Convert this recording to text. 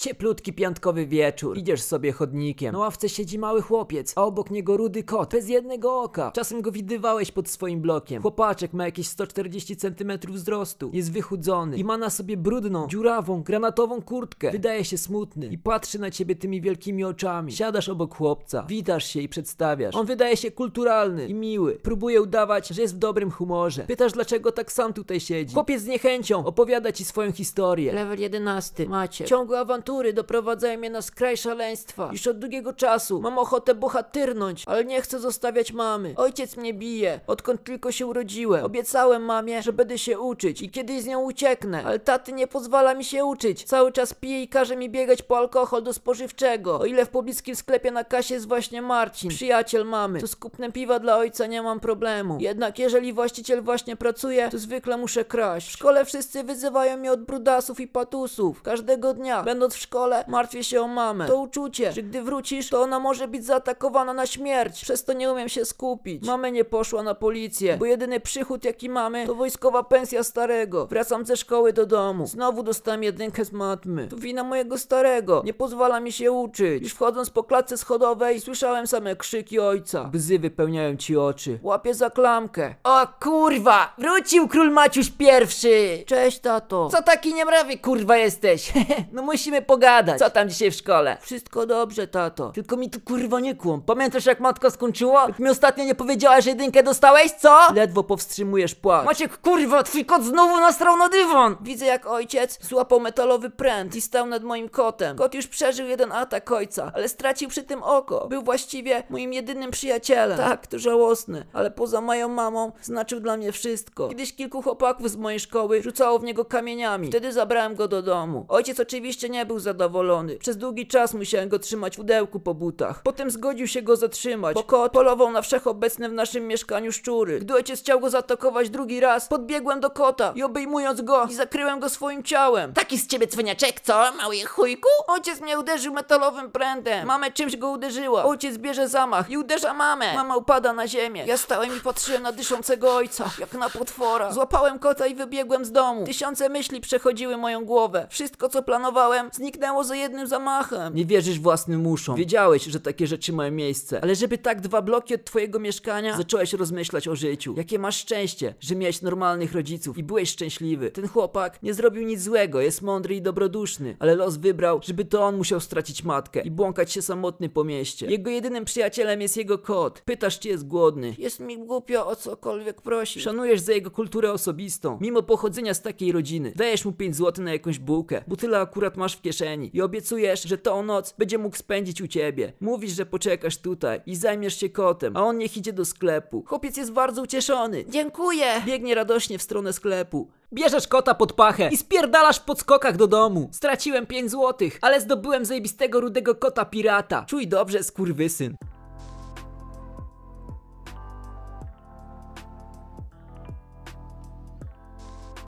Cieplutki piątkowy wieczór. Idziesz sobie chodnikiem. Na ławce siedzi mały chłopiec, a obok niego rudy kot, bez jednego oka. Czasem go widywałeś pod swoim blokiem. Chłopaczek ma jakieś 140 cm wzrostu. Jest wychudzony i ma na sobie brudną, dziurawą, granatową kurtkę. Wydaje się smutny i patrzy na ciebie tymi wielkimi oczami. Siadasz obok chłopca, witasz się i przedstawiasz. On wydaje się kulturalny i miły. Próbuje udawać, że jest w dobrym humorze. Pytasz dlaczego tak sam tutaj siedzi. Chłopiec z niechęcią opowiada ci swoją historię. Level 11. Macie. Ciągły awantur awantury doprowadzają mnie na skraj szaleństwa. Już od długiego czasu mam ochotę bohatyrnąć, ale nie chcę zostawiać mamy. Ojciec mnie bije, odkąd tylko się urodziłem. Obiecałem mamie, że będę się uczyć i kiedyś z nią ucieknę, ale taty nie pozwala mi się uczyć. Cały czas pije i każe mi biegać po alkohol do spożywczego. O ile w pobliskim sklepie na kasie jest właśnie Marcin, przyjaciel mamy. To skupne piwa dla ojca nie mam problemu. Jednak jeżeli właściciel właśnie pracuje, to zwykle muszę kraść. W szkole wszyscy wyzywają mnie od brudasów i patusów. Każdego dnia, będąc w szkole, martwię się o mamę. To uczucie, że gdy wrócisz, to ona może być zaatakowana na śmierć. Przez to nie umiem się skupić. Mamy nie poszła na policję, bo jedyny przychód jaki mamy to wojskowa pensja starego. Wracam ze szkoły do domu. Znowu dostałem jedynkę z matmy. To wina mojego starego. Nie pozwala mi się uczyć. Już wchodząc po klatce schodowej słyszałem same krzyki ojca. Bzy wypełniają ci oczy. Łapię za klamkę. O kurwa! Wrócił król Maciuś pierwszy! Cześć tato. Co taki niemrawy kurwa jesteś? no musimy pogadać. Co tam dzisiaj w szkole? Wszystko dobrze, tato. Tylko mi tu kurwa nie kłam. Pamiętasz jak matka skończyła? Jak mi ostatnio nie powiedziała, że jedynkę dostałeś, co? Ledwo powstrzymujesz płacz. Maciek, kurwa, twój kot znowu nastrał na dywan. Widzę jak ojciec złapał metalowy pręt i stał nad moim kotem. Kot już przeżył jeden atak ojca, ale stracił przy tym oko. Był właściwie moim jedynym przyjacielem. Tak, to żałosne, ale poza moją mamą znaczył dla mnie wszystko. Kiedyś kilku chłopaków z mojej szkoły rzucało w niego kamieniami. Wtedy zabrałem go do domu. Ojciec oczywiście nie był zadowolony. Przez długi czas musiałem go trzymać w pudełku po butach. Potem zgodził się go zatrzymać, bo kot polował na wszechobecne w naszym mieszkaniu szczury. Gdy ojciec chciał go zaatakować drugi raz, podbiegłem do kota i obejmując go i zakryłem go swoim ciałem. Taki z ciebie cwaniaczek, co? Mały chujku? Ojciec mnie uderzył metalowym prędem. Mamę czymś go uderzyła. Ojciec bierze zamach i uderza mamę. Mama upada na ziemię. Ja stałem i patrzyłem na dyszącego ojca, jak na potwora. Złapałem kota i wybiegłem z domu. Tysiące myśli przechodziły moją głowę. Wszystko co planowałem zniknęło zniknęło za jednym zamachem. Nie wierzysz własnym uszom. Wiedziałeś, że takie rzeczy mają miejsce. Ale żeby tak dwa bloki od twojego mieszkania, zacząłeś rozmyślać o życiu. Jakie masz szczęście, że miałeś normalnych rodziców i byłeś szczęśliwy. Ten chłopak nie zrobił nic złego, jest mądry i dobroduszny. Ale los wybrał, żeby to on musiał stracić matkę i błąkać się samotny po mieście. Jego jedynym przyjacielem jest jego kot. Pytasz, czy jest głodny. Jest mi głupio o cokolwiek prosi. Szanujesz za jego kulturę osobistą. Mimo pochodzenia z takiej rodziny. Dajesz mu 5 zł na jakąś bułkę, bo tyle akurat masz w kieszeni kieszeni i obiecujesz, że tą noc będzie mógł spędzić u ciebie. Mówisz, że poczekasz tutaj i zajmiesz się kotem, a on niech idzie do sklepu. Chłopiec jest bardzo ucieszony. Dziękuję! Biegnie radośnie w stronę sklepu. Bierzesz kota pod pachę i spierdalasz pod skokach do domu. Straciłem 5 złotych, ale zdobyłem zajebistego rudego kota pirata. Czuj dobrze, skurwysyn.